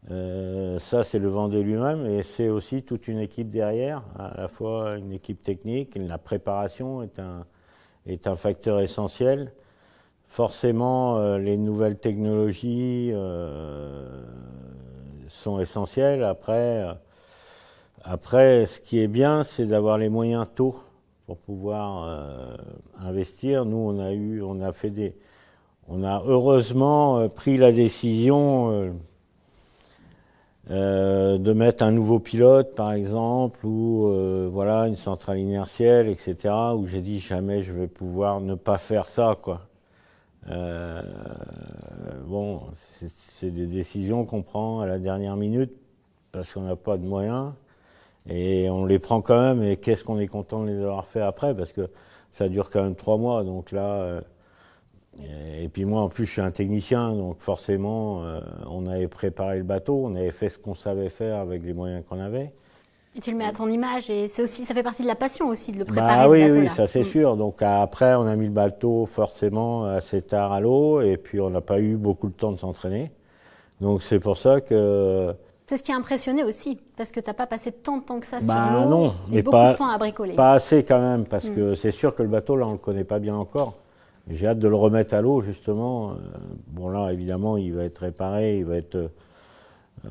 Euh, ça, c'est le Vendée lui-même, et c'est aussi toute une équipe derrière, à la fois une équipe technique, la préparation est un, facteur essentiel. Forcément, euh, les nouvelles technologies euh, sont essentielles. Après, après, ce qui est bien, c'est d'avoir les moyens tôt pour pouvoir euh, investir. Nous, on a eu, on a fait des, on a heureusement euh, pris la décision euh, de mettre un nouveau pilote, par exemple, ou voilà une centrale inertielle, etc. Où j'ai dit jamais je vais pouvoir ne pas faire ça, quoi. bon, c'est des décisions qu'on prend à la dernière minute parce qu'on n'a pas de moyens. Et on les prend quand même, et qu'est-ce qu'on est content de les avoir fait après, parce que ça dure quand même trois mois. Donc là, euh, et puis moi en plus je suis un technicien, donc forcément euh, on avait préparé le bateau, on avait fait ce qu'on savait faire avec les moyens qu'on avait. Et tu le mets à ton image, et c'est aussi, ça fait partie de la passion aussi de le bah préparer. Ah oui, oui, ça c'est mm. sûr. Donc après, on a mis le bateau forcément assez tard à l'eau, et puis on n'a pas eu beaucoup de temps de s'entraîner. Donc c'est pour ça que c'est ce qui a impressionné aussi, parce que tu n'as pas passé tant de temps que ça sur bah l'eau. non, mais pas, à bricoler. Pas assez quand même, parce que hmm. c'est sûr que le bateau, là, on le connaît pas bien encore. J'ai hâte de le remettre à l'eau, justement. Euh, bon, là, évidemment, il va être réparé, il va être. Euh,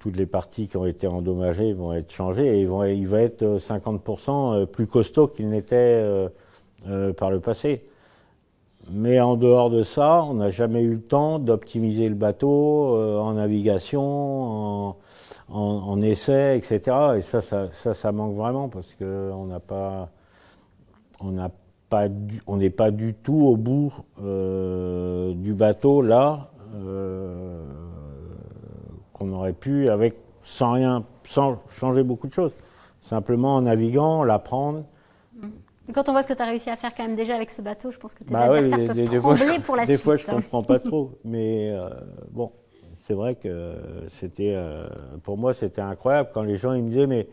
toutes les parties qui ont été endommagées vont être changées et il va être 50% euh, plus costaud qu'il n'était par le passé mais en dehors de ça, on n'a jamais eu le temps d'optimiser le bateau euh, en navigation, en, en, essai, etc. Et ça, ça, ça, manque vraiment parce qu'on n'a pas, on n'a pas, on n'est pas du tout au bout euh, du bateau là euh, qu'on aurait pu avec sans rien, sans changer beaucoup de choses. Simplement en naviguant, l'apprendre quand on voit ce que tu as réussi à faire quand même déjà avec ce bateau, je pense que tes bah adversaires peuvent des, trembler [LAUGHS] pour la suite. Des fois, je ne comprends hein. pas [LAUGHS] trop. Mais euh, bon, c'est vrai que euh, c'était, euh, pour moi, c'était incroyable quand les gens ils me disaient, mais,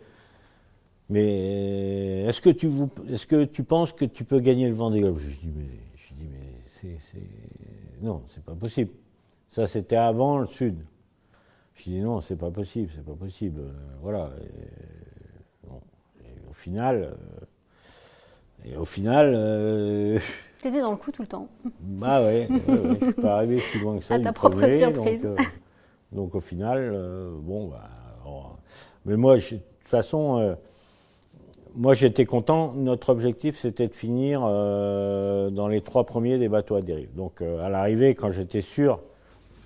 mais est-ce que, tu est-ce que tu penses que tu peux gagner le Vendée Globe Je dis, mais, je dis, mais c'est, non, c'est pas possible. Ça, c'était avant le Sud. Je dis, non, c'est pas possible, c'est pas possible. voilà. au final et au final. Euh, [LAUGHS] T'étais dans le coup tout le temps. Bah ouais, ouais, ouais suis pas arrivé si loin que ça. À ta propre surprise. Euh, donc, au final, euh, bon, bah. mais moi, de toute façon, moi j'étais content. Notre objectif, c'était de finir dans les trois premiers des bateaux à dérive. Donc à l'arrivée, quand j'étais sûr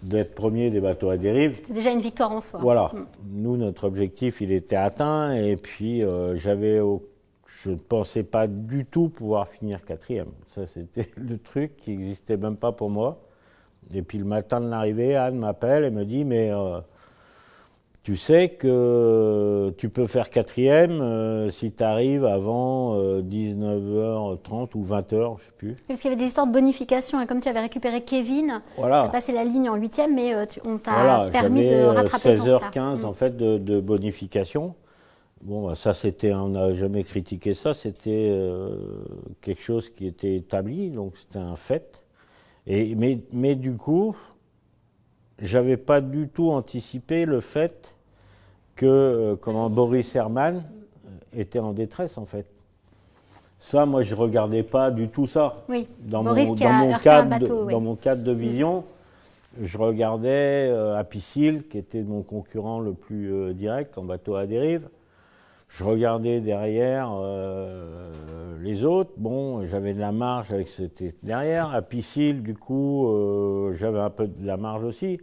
d'être premier des bateaux à dérive. C'était déjà une victoire en soi. Voilà. Mm. Nous, notre objectif, il était atteint. Et puis, j'avais au je ne pensais pas du tout pouvoir finir quatrième. Ça, c'était [LAUGHS] le truc qui n'existait même pas pour moi. Et puis le matin de l'arrivée, Anne m'appelle et me dit Mais euh, tu sais que tu peux faire quatrième euh, si tu arrives avant 19h30 euh, ou 20h, je ne sais plus. Parce qu'il y avait des histoires de bonification. Et hein, comme tu avais récupéré Kevin, tu as passé la ligne en huitième, mais on t'a permis de rattraper 16h15 16h15 mm. en fait de bonification. Bon, bah, ça, c'était, on n'a jamais critiqué ça, c'était euh, quelque chose qui était établi, donc c'était un fait. Et, mais, mais du coup, j'avais pas du tout anticipé le fait que euh, comment ah, Boris Herman euh, était en détresse, en fait. Ça, moi, je regardais pas du tout ça. Oui. Dans, Boris mon, dans, a mon, cadre, bateau, de, dans mon cadre de mm. vision, je regardais euh, Apicil, qui était mon concurrent le plus direct en bateau à dérive je regardais derrière euh, les autres. Bon, j'avais de la marge avec c'était derrière. À Piscille, du coup, euh, j'avais un peu de la marge aussi.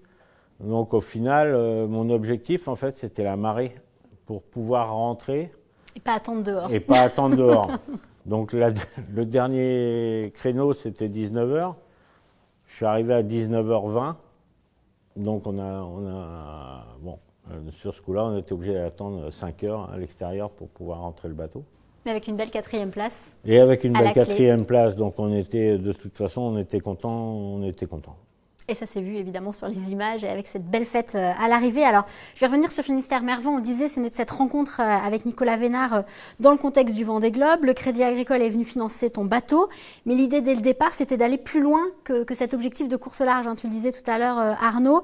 Donc au final, euh, mon objectif, en fait, c'était la marée pour pouvoir rentrer. Et pas attendre dehors. Et pas attendre dehors. [LAUGHS] Donc la, le dernier créneau, c'était 19h. Je suis arrivé à 19h20. Donc on a, on a bon, euh, sur ce coup-là, on était obligé d'attendre 5 heures à l'extérieur pour pouvoir rentrer le bateau. Mais avec une belle quatrième place. Et avec une belle quatrième place, donc on était de toute façon, on était content, on était content. Et ça s'est vu évidemment sur les images et avec cette belle fête euh, à l'arrivée. Alors, je vais revenir sur Finistère Mervant. On disait, c'est né de cette rencontre euh, avec Nicolas Vénard euh, dans le contexte du Vendée Globe. Le Crédit Agricole est venu financer ton bateau, mais l'idée dès le départ, c'était d'aller plus loin que, cet objectif de course large. Hein. Tu le disais tout à l'heure, Arnaud,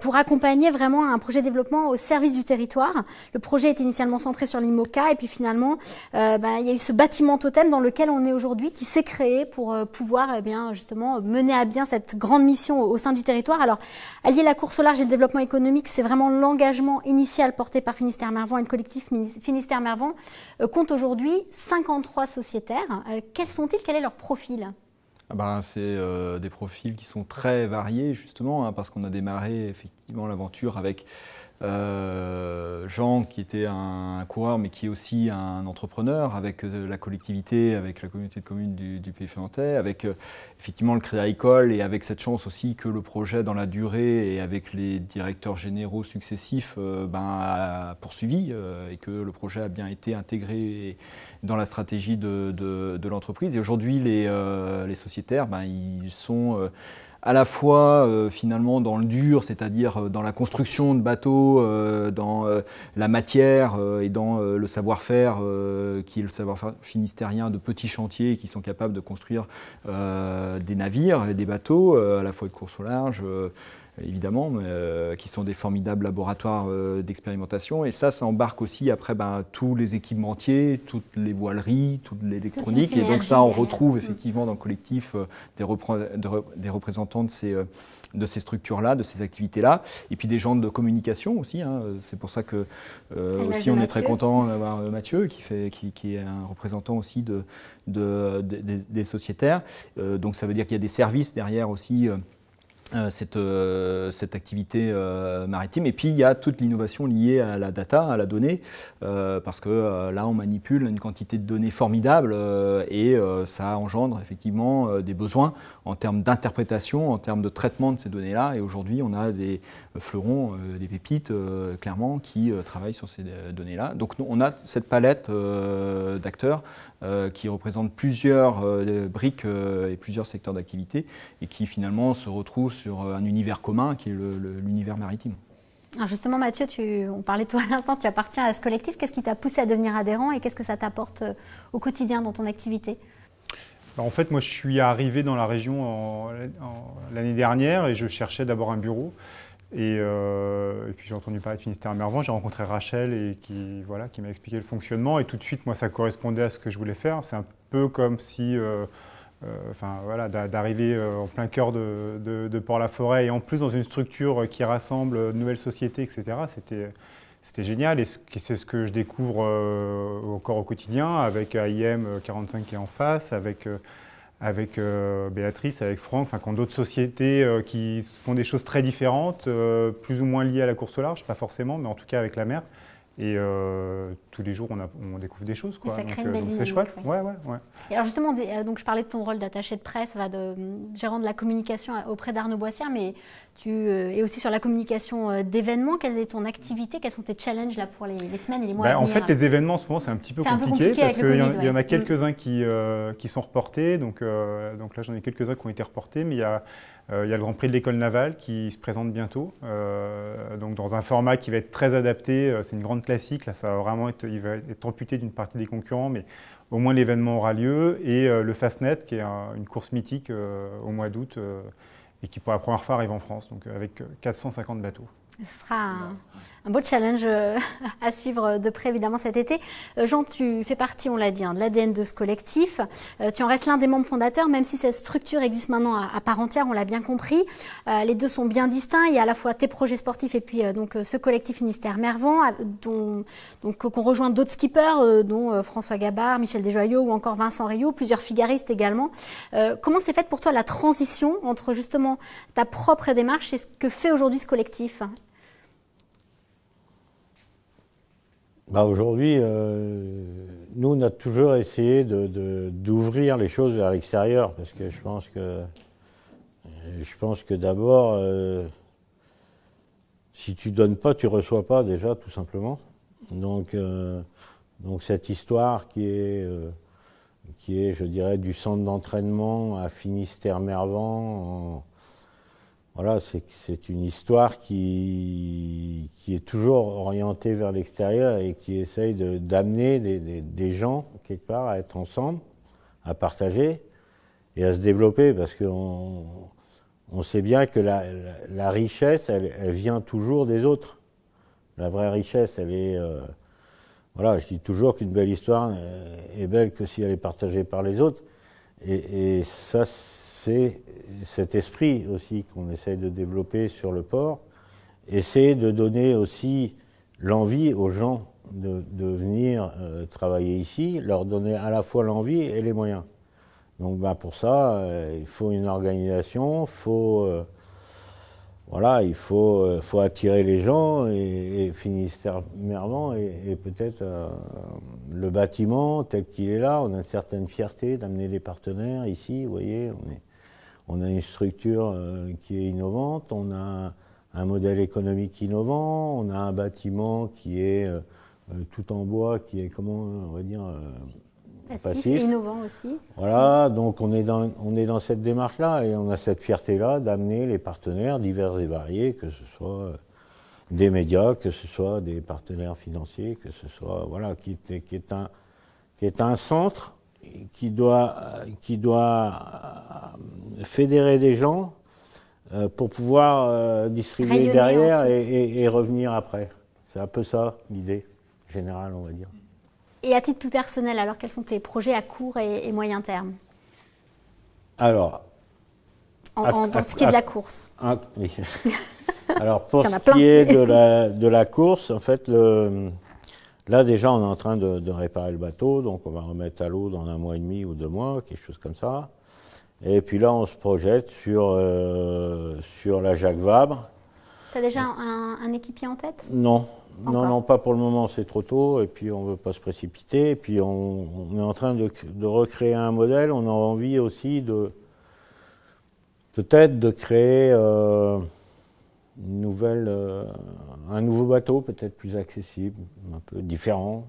pour accompagner vraiment un projet de développement au service du territoire. Le projet était initialement centré sur l'IMOCA et puis finalement, bah, il y a eu ce bâtiment totem dans lequel on est aujourd'hui qui s'est créé pour pouvoir eh bien justement mener à bien cette grande mission au du territoire. Alors, allier la course au large et le développement économique, c'est vraiment l'engagement initial porté par Finistère Mervant et le collectif Finistère Mervant euh, compte aujourd'hui 53 sociétaires. Euh, quels sont-ils Quel est leur profil ah ben, c'est euh, des profils qui sont très variés justement, hein, parce qu'on a démarré effectivement l'aventure avec euh, Jean, qui était un coureur, mais qui est aussi un entrepreneur avec euh, la collectivité, avec la communauté de communes du, Pays Fémentais, avec euh, effectivement le Crédit Agricole et avec cette chance aussi que le projet, dans la durée et avec les directeurs généraux successifs, ben, a poursuivi et que le projet a bien été intégré dans la stratégie de, l'entreprise. Et aujourd'hui, les, sociétaires, ben, ils sont à la fois euh, finalement dans le dur, c'est-à-dire euh, dans la construction de bateaux, euh, dans la matière et dans le savoir-faire qui est le savoir-faire finistérien de petits chantiers qui sont capables de construire des navires et des bateaux, à la fois de course au large évidemment, euh, qui sont des formidables laboratoires euh, d'expérimentation. Et ça, ça embarque aussi après ben, tous les équipementiers, toutes les voileries, toute l'électronique. Et donc ça, on retrouve mm. effectivement dans le collectif euh, des, des, représentants de ces, de ces structures-là, de ces activités-là. Et puis des gens de communication aussi. Hein. C'est pour ça que aussi, on est très content d'avoir Mathieu, qui, fait, qui, est un représentant aussi de, de, des sociétaires. donc ça veut dire qu'il y a des services derrière aussi euh, cette, euh, cette, activité euh, maritime. Et puis, il y a toute l'innovation liée à la data, à la donnée, parce que là, on manipule une quantité de données formidable et ça engendre effectivement des besoins en termes d'interprétation, en termes de traitement de ces données-là. Et aujourd'hui, on a des, euh, fleurons, des euh, pépites, euh, clairement, qui travaillent sur ces données-là. Donc on a cette palette d'acteurs qui représentent plusieurs briques et plusieurs secteurs d'activité et qui finalement se retrouvent sur un univers commun qui est l'univers maritime. Alors justement, Mathieu, tu, on parlait de toi à l'instant, tu appartiens à ce collectif. Qu'est-ce qui t'a poussé à devenir adhérent et qu'est-ce que ça t'apporte au quotidien dans ton activité En fait, moi, je suis arrivé dans la région l'année dernière et je cherchais d'abord un bureau. Euh, et, puis j'ai entendu parler de Finistère Mervant, j'ai rencontré Rachel et qui, voilà, qui m'a expliqué le fonctionnement. Et tout de suite, moi, ça correspondait à ce que je voulais faire. C'est un peu comme si, euh, euh, enfin, voilà, d'arriver en plein cœur de, Port-la-Forêt et en plus dans une structure qui rassemble de nouvelles sociétés, etc. C'était. C'était génial et c'est ce que je découvre encore au quotidien avec AIM 45 qui est en face, avec avec euh, Béatrice, avec Franck, enfin, quand d'autres sociétés euh, qui font des choses très différentes, euh, plus ou moins liées à la course au large, pas forcément, mais en tout cas avec la mer, et euh, tous les jours, on, on, découvre des choses. Quoi. Ça crée euh, donc, une belle c'est chouette. Ouais. Ouais, ouais, alors justement, euh, donc je parlais de ton rôle d'attaché de presse, va de gérant de la communication auprès d'Arnaud Boissière, mais tu es aussi sur la communication d'événements. Quelle est ton activité Quels sont tes challenges là, pour les, semaines et les mois ben, à venir En fait, les événements, en ce moment, c'est un petit peu compliqué, parce qu'il y, en a mm. quelques-uns qui, qui sont reportés. Donc, donc là, j'en ai quelques-uns qui ont été reportés, mais il y a euh, il y a le Grand Prix de l'école navale qui se présente bientôt, euh, donc dans un format qui va être très adapté. Euh, c'est une grande classique, là, ça va vraiment être, il va être amputé d'une partie des concurrents, mais au moins l'événement aura lieu. Et le Fastnet, qui est une course mythique au mois d'août et qui pour la première fois arrive en France, donc avec 450 bateaux. Ce sera un beau challenge euh, [LAUGHS] à suivre de près évidemment cet été. Euh, Jean, tu fais partie, on l'a dit, hein, de l'ADN de ce collectif. Euh, tu en restes l'un des membres fondateurs, même si cette structure existe maintenant à part entière, on l'a bien compris. Les deux sont bien distincts. Il y a à la fois tes projets sportifs et puis donc ce collectif ministère Mervant, dont donc qu'on rejoint d'autres skippers, dont François Gabard, Michel Desjoyaux ou encore Vincent Rioux, plusieurs figaristes également. Comment s'est faite pour toi la transition entre justement ta propre démarche et ce que fait aujourd'hui ce collectif Bah, aujourd'hui, euh, nous, on a toujours essayé d'ouvrir les choses vers l'extérieur, parce que je pense que, euh, je pense que d'abord, euh, si tu donnes pas, tu reçois pas déjà, tout simplement. Donc, cette histoire qui est, qui est, je dirais, du centre d'entraînement à finistère mervant voilà, c'est une histoire qui, qui est toujours orientée vers l'extérieur et qui essaye d'amener des, des, gens, quelque part, à être ensemble, à partager et à se développer, parce qu'on on sait bien que la, richesse, elle, vient toujours des autres. La vraie richesse, elle est... Euh, voilà, je dis toujours qu'une belle histoire euh, est belle que si elle est partagée par les autres. Et, et ça, c'est cet esprit aussi qu'on essaie de développer sur le port, Essayer de donner aussi l'envie aux gens de, venir euh, travailler ici, leur donner à la fois l'envie et les moyens. Donc ben, pour ça, euh, il faut une organisation, faut, euh, voilà, il faut, faut attirer les gens, et, finir et, et peut-être le bâtiment tel qu'il est là, on a une certaine fierté d'amener les partenaires ici, vous voyez, on est on a une structure euh, qui est innovante, on a un modèle économique innovant, on a un bâtiment qui est euh, euh, tout en bois, qui est, comment on va dire, passif, innovant aussi. Voilà, donc on est dans, on est dans cette démarche-là et on a cette fierté-là d'amener les partenaires divers et variés, que ce soit des médias, que ce soit des partenaires financiers, que ce soit, voilà, qui est, qui est, un, qui est un centre qui doit, euh, qui doit euh, fédérer des gens euh, pour pouvoir distribuer derrière et, revenir après. C'est un peu ça l'idée générale, on va dire. Et à titre plus personnel, alors quels sont tes projets à court et, moyen terme Alors. En, dans ce qui est de la course. [LAUGHS] alors pour ce qui est de la, de la course, en fait, le Là, déjà, on est en train de, réparer le bateau, donc on va remettre à l'eau dans un mois et demi ou deux mois, quelque chose comme ça. Et puis là, on se projette sur, euh, sur la Jacques Vabre. Tu as déjà un, équipier en tête Non. Non, non, pas pour le moment, c'est trop tôt, et puis on ne veut pas se précipiter, et puis on, est en train de, recréer un modèle, on a envie aussi de peut-être de créer euh, nouvelle, euh, un nouveau bateau peut-être plus accessible, un peu différent.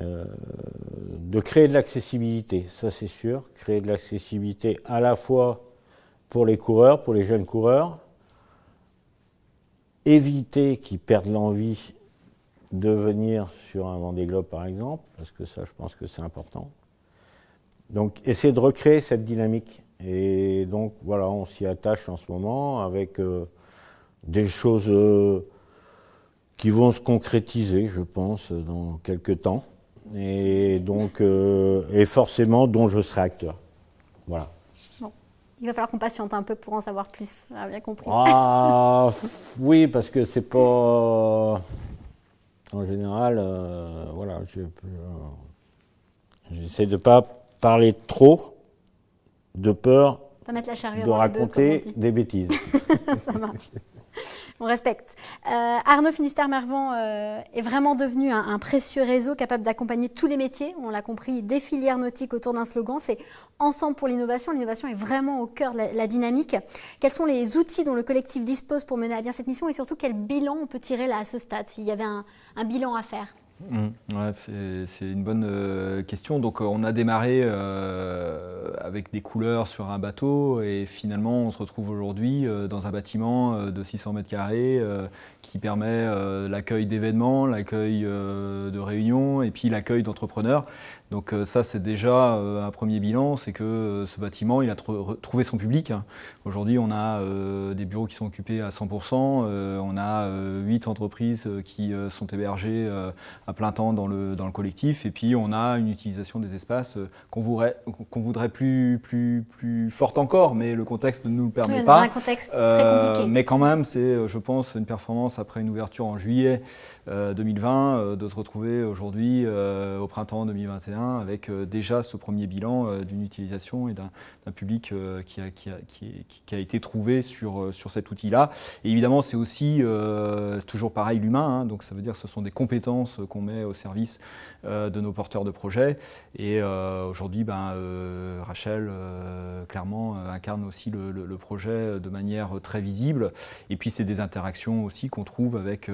Euh, de créer de l'accessibilité, ça c'est sûr, créer de l'accessibilité à la fois pour les coureurs, pour les jeunes coureurs, éviter qu'ils perdent l'envie de venir sur un Vendée Globe par exemple, parce que ça je pense que c'est important. Donc essayer de recréer cette dynamique. Et donc voilà, on s'y attache en ce moment avec euh, des choses euh, qui vont se concrétiser, je pense, dans quelques temps, et donc euh, et forcément dont je serai acteur. Voilà. Il va falloir qu'on patiente un peu pour en savoir plus. Ah, bien compris. Ah, oui, parce que c'est pas en général, euh, voilà, j'essaie de de pas parler trop de peur, de raconter des bêtises. [LAUGHS] Ça marche on respecte. Euh, Arnaud Finistère-Mervant euh, est vraiment devenu un, précieux réseau capable d'accompagner tous les métiers. On l'a compris, des filières nautiques autour d'un slogan, c'est Ensemble pour l'innovation. L'innovation est vraiment au cœur de la, dynamique. Quels sont les outils dont le collectif dispose pour mener à bien cette mission et surtout quel bilan on peut tirer là à ce stade S'il y avait un bilan à faire Hum, c'est une bonne euh, question. Donc euh, on a démarré euh, avec des couleurs sur un bateau et finalement on se retrouve aujourd'hui dans un bâtiment de 600 mètres carrés qui permet l'accueil d'événements, l'accueil de réunions et puis l'accueil d'entrepreneurs. Donc euh, ça, c'est déjà euh, un premier bilan, c'est que euh, ce bâtiment, il a trouvé son public. Hein. Aujourd'hui, on a des bureaux qui sont occupés à 100%, on a huit entreprises qui sont hébergées à plein temps dans le, collectif, et puis on a une utilisation des espaces qu'on voudrait, plus, plus, plus forte encore, mais le contexte ne nous le permet pas. mais quand même, c'est, je pense, une performance après une ouverture en juillet. 2020, euh, euh, de se retrouver aujourd'hui euh, au printemps 2021 avec déjà ce premier bilan d'une utilisation et d'un public qui a, été trouvé sur, cet outil-là. évidemment, c'est aussi toujours pareil l'humain, hein. donc ça veut dire que ce sont des compétences qu'on met au service de nos porteurs de projets. Et aujourd'hui, ben, Rachel, clairement, incarne aussi le projet de manière très visible. Et puis, c'est des interactions aussi qu'on trouve avec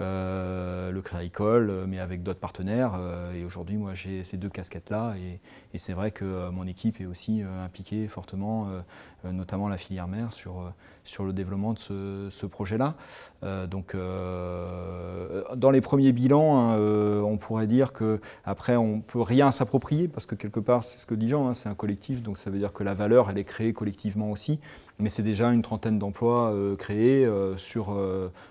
euh, le Crédicole, euh, mais avec d'autres partenaires. Euh, et aujourd'hui, moi, j'ai ces deux casquettes-là. Et, et c'est vrai que mon équipe est aussi impliquée fortement euh, notamment la filière mère, sur, euh, sur le développement de ce, projet-là. Euh, donc, dans les premiers bilans, hein, on pourrait dire qu'après, on ne peut rien s'approprier, parce que quelque part, c'est ce que dit Jean, hein, c'est un collectif, donc ça veut dire que la valeur, elle est créée collectivement aussi, mais c'est déjà une trentaine d'emplois créés sur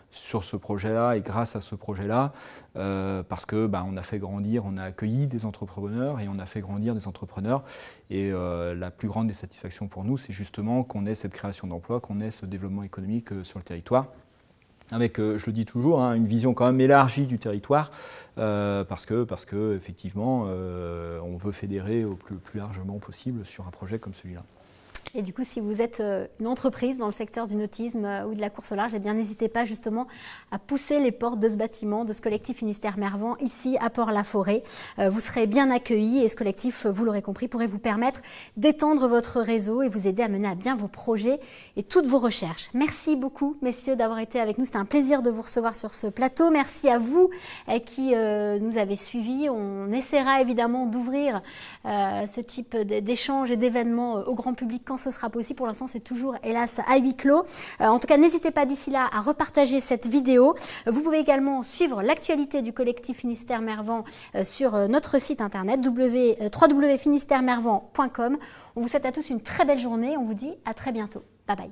sur ce projet-là et grâce à ce projet-là, parce que bah, on a fait grandir, on a accueilli des entrepreneurs et on a fait grandir des entrepreneurs. Et la plus grande des satisfactions pour nous, c'est justement qu'on ait cette création d'emplois, qu'on ait ce développement économique euh, sur le territoire avec, euh, je le dis toujours, hein, une vision quand même élargie du territoire, euh, parce que, parce que effectivement, on veut fédérer au plus largement possible sur un projet comme celui-là. Et du coup, si vous êtes euh, une entreprise dans le secteur du nautisme euh, ou de la course au large, eh bien, n'hésitez pas justement à pousser les portes de ce bâtiment, de ce collectif Unistère Mervant, ici à Port-la-Forêt. Euh, vous serez bien accueillis et ce collectif, vous l'aurez compris, pourrait vous permettre d'étendre votre réseau et vous aider à mener à bien vos projets et toutes vos recherches. Merci beaucoup, messieurs, d'avoir été avec nous. C'était un plaisir de vous recevoir sur ce plateau. Merci à vous qui nous avez suivis. On essaiera évidemment d'ouvrir ce type d'échanges et d'événements au grand public ce sera possible. Pour l'instant, c'est toujours, hélas, à huis clos. Euh, en tout cas, n'hésitez pas d'ici là à repartager cette vidéo. Vous pouvez également suivre l'actualité du collectif Finistère Mervant euh, sur euh, notre site internet www.finisterremervent.com. On vous souhaite à tous une très belle journée. On vous dit à très bientôt. Bye bye.